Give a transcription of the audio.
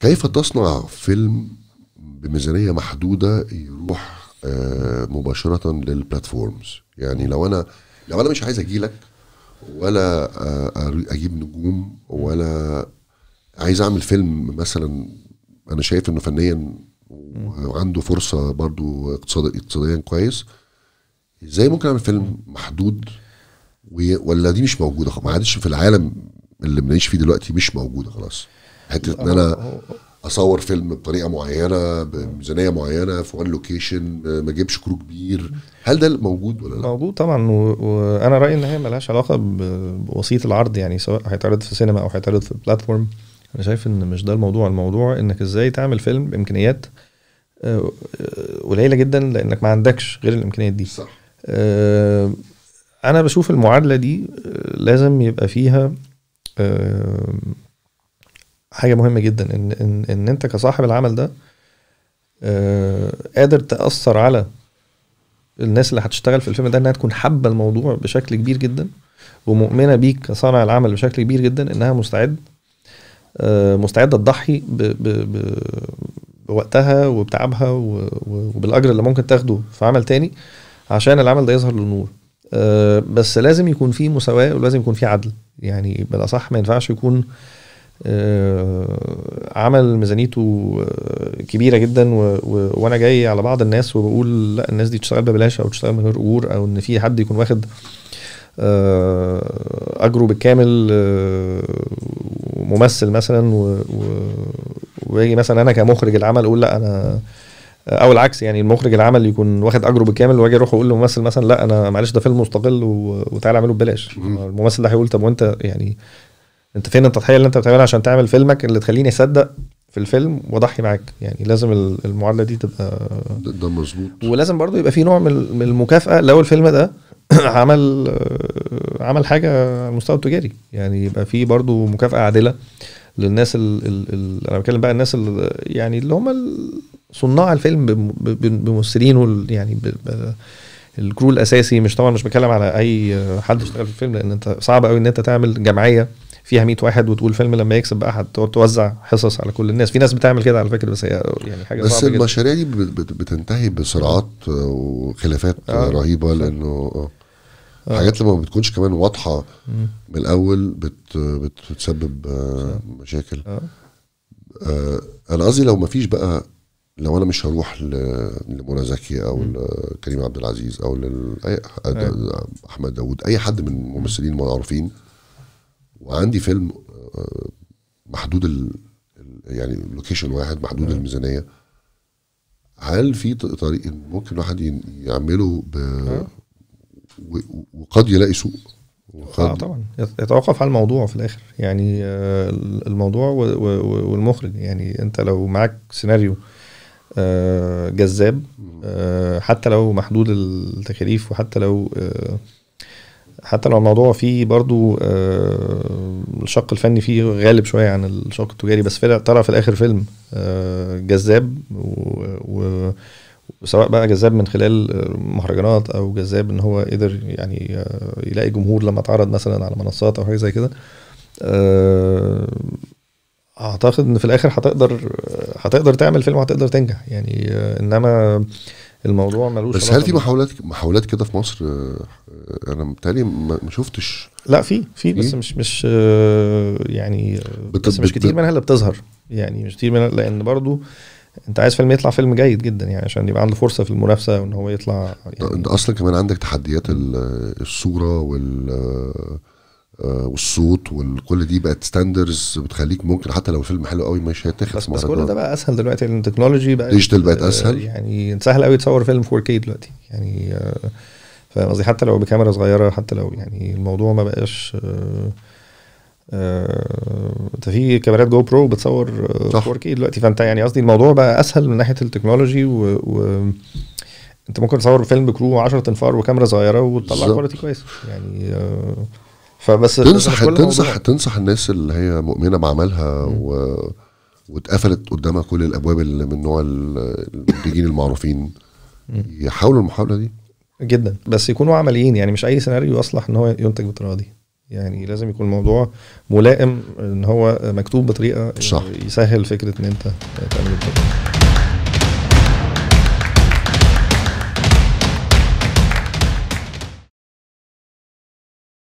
كيف تصنع فيلم بميزانية محدودة يروح آه، مباشرة للبلاتفورمز يعني لو أنا لو أنا مش عايز أجيلك ولا آه، أجيب نجوم ولا عايز أعمل فيلم مثلا أنا شايف إنه فنيا وعنده فرصة برضو اقتصاديا كويس إزاي ممكن أعمل فيلم محدود ولا دي مش موجوده ما عادش في العالم اللي بنعيش فيه دلوقتي مش موجوده خلاص حته ان انا أه، أه، أه. اصور فيلم بطريقه معينه بميزانيه معينه في وان لوكيشن ما اجيبش كرو كبير هل ده موجود ولا لا؟ موجود طبعا وانا رايي ان هي مالهاش علاقه بوسيط العرض يعني سواء هيتعرض في سينما او هيتعرض في بلاتفورم انا شايف ان مش ده الموضوع الموضوع انك ازاي تعمل فيلم بامكانيات قليله جدا لانك ما عندكش غير الامكانيات دي صح انا بشوف المعادله دي آه، لازم يبقى فيها حاجه مهمه جدا ان ان ان انت كصاحب العمل ده آه، قادر تاثر على الناس اللي هتشتغل في الفيلم ده انها تكون حابه الموضوع بشكل كبير جدا ومؤمنه بيك كصانع العمل بشكل كبير جدا انها مستعد آه، مستعده تضحي بوقتها وبتعبها وبالاجر اللي ممكن تاخده في عمل تاني عشان العمل ده يظهر للنور آه، بس لازم يكون في مساواه ولازم يكون في عدل يعني بالاصح ما ينفعش يكون آه، عمل ميزانيته آه، كبيره جدا وانا جاي على بعض الناس وبقول لا الناس دي تشتغل ببلاش او تشتغل من غير اجور او ان في حد يكون واخد اجره بالكامل ممثل مثلا ويجي مثلا انا كمخرج العمل اقول لا انا آه، او العكس يعني المخرج العمل يكون واخد اجره بالكامل واجي اروح اقول للممثل مثلا لا انا معلش ده فيلم مستقل وتعالى اعمله ببلاش الممثل ده هيقول طب وانت يعني انت فين التضحيه اللي انت بتعملها عشان تعمل فيلمك اللي تخليني اصدق في الفيلم واضحي معاك يعني لازم المعادله دي تبقى ده, ده مظبوط ولازم برضو يبقى في نوع من المكافاه لو الفيلم ده عمل آه، عمل حاجه على المستوى التجاري يعني يبقى في برضو مكافاه عادله للناس الـ الـ الـ انا بتكلم بقى الناس ال يعني اللي هم صناع الفيلم بممثلين يعني الكرو الاساسي مش طبعا مش بتكلم على اي حد اشتغل في الفيلم لان انت صعب قوي ان انت تعمل جمعيه فيها 100 واحد وتقول فيلم لما يكسب بقى هتقعد توزع حصص على كل الناس في ناس بتعمل كده على فكره بس هي يعني حاجه بس المشاريع دي بتنتهي بصراعات وخلافات آه. رهيبه لانه آه. الحاجات اللي ما بتكونش كمان واضحه من الاول بت آه، بتسبب مشاكل آه. آه، انا قصدي لو ما فيش بقى لو انا مش هروح لمنى زكي او لكريم عبد العزيز او احمد داوود اي حد من الممثلين المعروفين وعندي فيلم محدود ال يعني لوكيشن واحد محدود الميزانيه هل في طريق ممكن الواحد يعمله ب وقد يلاقي سوق وقد آه طبعا يتوقف على الموضوع في الاخر يعني آه، الموضوع والمخرج يعني انت لو معاك سيناريو آه، جذاب آه، حتى لو محدود التكاليف وحتى لو حتى لو الموضوع فيه برضو الشق الفني فيه غالب شوية عن الشق التجاري بس طلع في الآخر فيلم جذاب و, و سواء بقى جذاب من خلال مهرجانات او جذاب ان هو قدر يعني آه، يلاقي جمهور لما اتعرض مثلا على منصات او حاجه زي كده آه، اعتقد ان في الاخر هتقدر هتقدر تعمل فيلم وهتقدر تنجح يعني آه، انما الموضوع ملوش بس هل في محاولات محاولات كده في مصر انا متهيألي ما شفتش لا في في بس مش مش يعني بس مش كتير منها اللي بتظهر يعني مش كتير منها لان برضو انت عايز فيلم يطلع فيلم جيد جدا يعني عشان يبقى عنده فرصه في المنافسه وان هو يطلع يعني انت اصلا كمان عندك تحديات الصوره وال آه، والصوت وكل دي بقت ستاندرز بتخليك ممكن حتى لو الفيلم حلو قوي مش هيتاخد بس, بس كل ده بقى اسهل دلوقتي لان التكنولوجي بقى ديجيتال بقت آه، اسهل يعني سهل قوي تصور فيلم 4K دلوقتي يعني آه، فاهم قصدي حتى لو بكاميرا صغيره حتى لو يعني الموضوع ما بقاش انت آه، في كاميرات جو برو بتصور 4 آه، كي دلوقتي فانت يعني قصدي الموضوع بقى اسهل من ناحيه التكنولوجي و, و... انت ممكن تصور فيلم كرو 10 انفار وكاميرا صغيره وتطلع كواليتي كويس يعني آه، فبس تنصح تنصح تنصح الناس اللي هي مؤمنه بعملها و... واتقفلت قدامها كل الابواب اللي من نوع المنتجين المعروفين يحاولوا المحاوله دي جدا بس يكونوا عمليين يعني مش اي سيناريو يصلح ان هو ينتج بالطريقه دي يعني لازم يكون الموضوع ملائم ان هو مكتوب بطريقه صح. يسهل فكره ان انت تعمل التطبيق